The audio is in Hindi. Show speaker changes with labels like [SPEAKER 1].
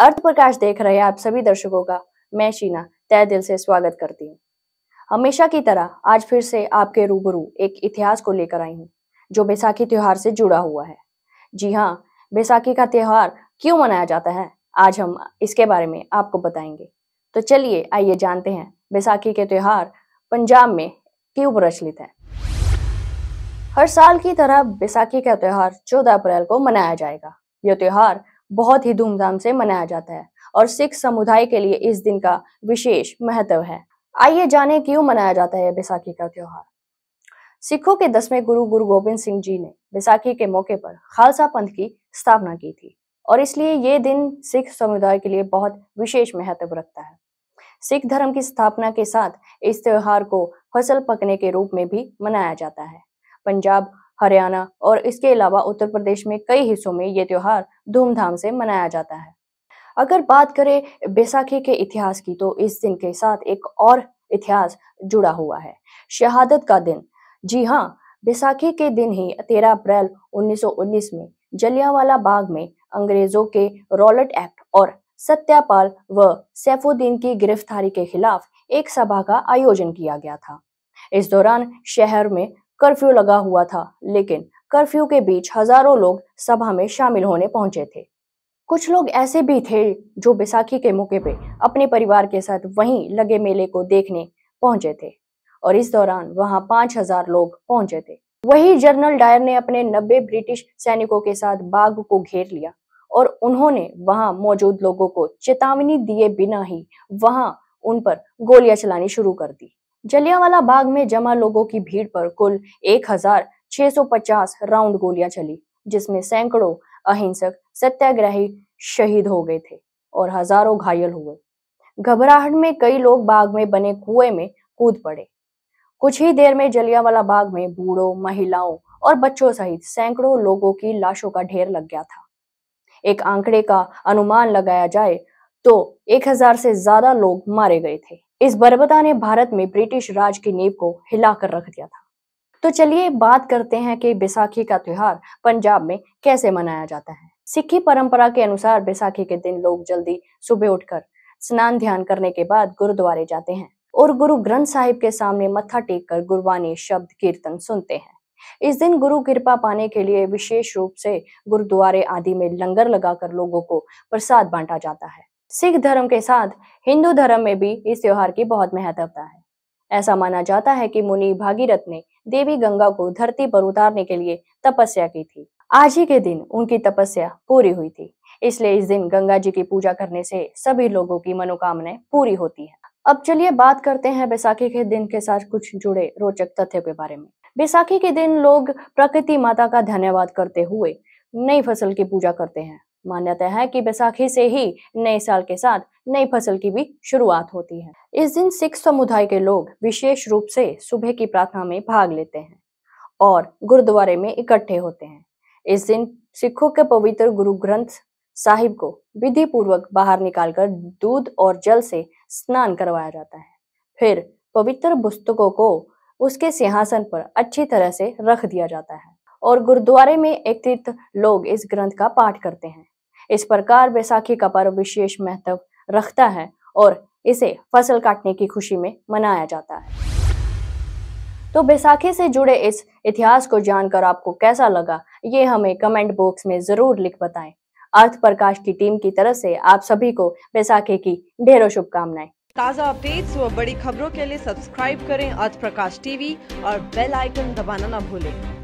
[SPEAKER 1] अर्थ प्रकाश देख रहे आप सभी दर्शकों का मैं शीना तय दिल से स्वागत करती हूँ हमेशा की तरह आज फिर से आपके रूबरू एक इतिहास को लेकर आई हूँ जो बैसाखी त्योहार से जुड़ा हुआ है जी हाँ बैसाखी का त्योहार क्यों मनाया जाता है आज हम इसके बारे में आपको बताएंगे तो चलिए आइए जानते हैं बैसाखी के त्योहार पंजाब में क्यों प्रचलित है हर साल की तरह बैसाखी का त्योहार 14 अप्रैल को मनाया जाएगा यह त्योहार बहुत ही धूमधाम से मनाया जाता है और सिख समुदाय के लिए इस दिन का विशेष महत्व है आइए जाने क्यों मनाया जाता है बैसाखी का त्योहार सिखों के दसवें गुरु गुरु गोविंद सिंह जी ने बैसाखी के मौके पर खालसा पंथ की स्थापना की थी और इसलिए ये दिन सिख समुदाय के लिए बहुत विशेष महत्व रखता है सिख धर्म की स्थापना के साथ इस त्योहार को फसल पकने के रूप में भी मनाया जाता है पंजाब हरियाणा और इसके अलावा उत्तर प्रदेश में कई हिस्सों में ये त्योहार धूमधाम से मनाया जाता है अगर बात करें बैसाखी के इतिहास की तो इस दिन के साथ एक और इतिहास जुड़ा हुआ है शहादत का दिन जी हाँ बैसाखी के दिन ही 13 अप्रैल 1919 में जलियावाला बाग में अंग्रेजों के रॉलट एक्ट और सत्यापाल व सैफुद्दीन की गिरफ्तारी के खिलाफ एक सभा का आयोजन किया गया था इस दौरान शहर में कर्फ्यू लगा हुआ था लेकिन कर्फ्यू के बीच हजारों लोग सभा में शामिल होने पहुंचे थे कुछ लोग ऐसे भी थे जो बैसाखी के मौके पे अपने परिवार के साथ वहीं लगे मेले को देखने पहुंचे थे और इस दौरान वहां पांच हजार लोग पहुंचे थे वही जनरल डायर ने अपने नब्बे ब्रिटिश सैनिकों के साथ बाग को घेर लिया और उन्होंने वहां मौजूद लोगों को चेतावनी दिए बिना ही वहां उन पर गोलियां चलानी शुरू कर दी जलियावाला बाग में जमा लोगों की भीड़ पर कुल 1650 राउंड गोलियां चली जिसमें सैकड़ों अहिंसक सत्याग्रही शहीद हो गए थे और हजारों घायल हुए घबराहट में कई लोग बाग में बने कुएं में कूद पड़े कुछ ही देर में जलियावाला बाग में बूढ़ों महिलाओं और बच्चों सहित सैकड़ों लोगों की लाशों का ढेर लग गया था एक आंकड़े का अनुमान लगाया जाए तो 1000 से ज्यादा लोग मारे गए थे इस बर्बदा ने भारत में ब्रिटिश राज की नींव को हिलाकर रख दिया था तो चलिए बात करते हैं कि बैसाखी का त्योहार पंजाब में कैसे मनाया जाता है सिक्खी परंपरा के अनुसार बैसाखी के दिन लोग जल्दी सुबह उठकर स्नान ध्यान करने के बाद गुरुद्वारे जाते हैं और गुरु ग्रंथ साहिब के सामने मत्था टेक कर गुरबानी शब्द कीर्तन सुनते हैं इस दिन गुरु कृपा पाने के लिए विशेष रूप से गुरुद्वारे आदि में लंगर लगाकर लोगों को प्रसाद बांटा जाता है सिख धर्म के साथ हिंदू धर्म में भी इस त्योहार की बहुत महत्वता है ऐसा माना जाता है कि मुनि भागीरथ ने देवी गंगा को धरती पर उतारने के लिए तपस्या की थी आज ही के दिन उनकी तपस्या पूरी हुई थी इसलिए इस दिन गंगा जी की पूजा करने से सभी लोगों की मनोकामनाएं पूरी होती है अब चलिए बात करते हैं बैसाखी के दिन के साथ कुछ जुड़े रोचक तथ्यों के बारे में बैसाखी के दिन लोग प्रकृति माता का धन्यवाद करते हुए नई फसल की पूजा करते हैं मान्यता है कि बैसाखी से ही नए साल के साथ नई फसल की भी शुरुआत होती है इस दिन सिख समुदाय के लोग विशेष रूप से सुबह की प्रार्थना में भाग लेते हैं और गुरुद्वारे में इकट्ठे होते हैं इस दिन सिखों के पवित्र गुरु ग्रंथ साहिब को विधि पूर्वक बाहर निकालकर दूध और जल से स्नान करवाया जाता है फिर पवित्र पुस्तकों को उसके सिंहासन पर अच्छी तरह से रख दिया जाता है और गुरुद्वारे में एकत्रित लोग इस ग्रंथ का पाठ करते हैं इस प्रकार बैसाखी का पर्व विशेष महत्व रखता है और इसे फसल काटने की खुशी में मनाया जाता है तो बैसाखी से जुड़े इस इतिहास को जानकर आपको कैसा लगा ये हमें कमेंट बॉक्स में जरूर लिख बताएं अर्थ प्रकाश की टीम की तरफ से आप सभी को बैसाखी की ढेरों शुभकामनाएं ताज़ा अपडेट्स व बड़ी खबरों के लिए सब्सक्राइब करें अर्थ प्रकाश टीवी और बेल आइकन दबाना न भूलें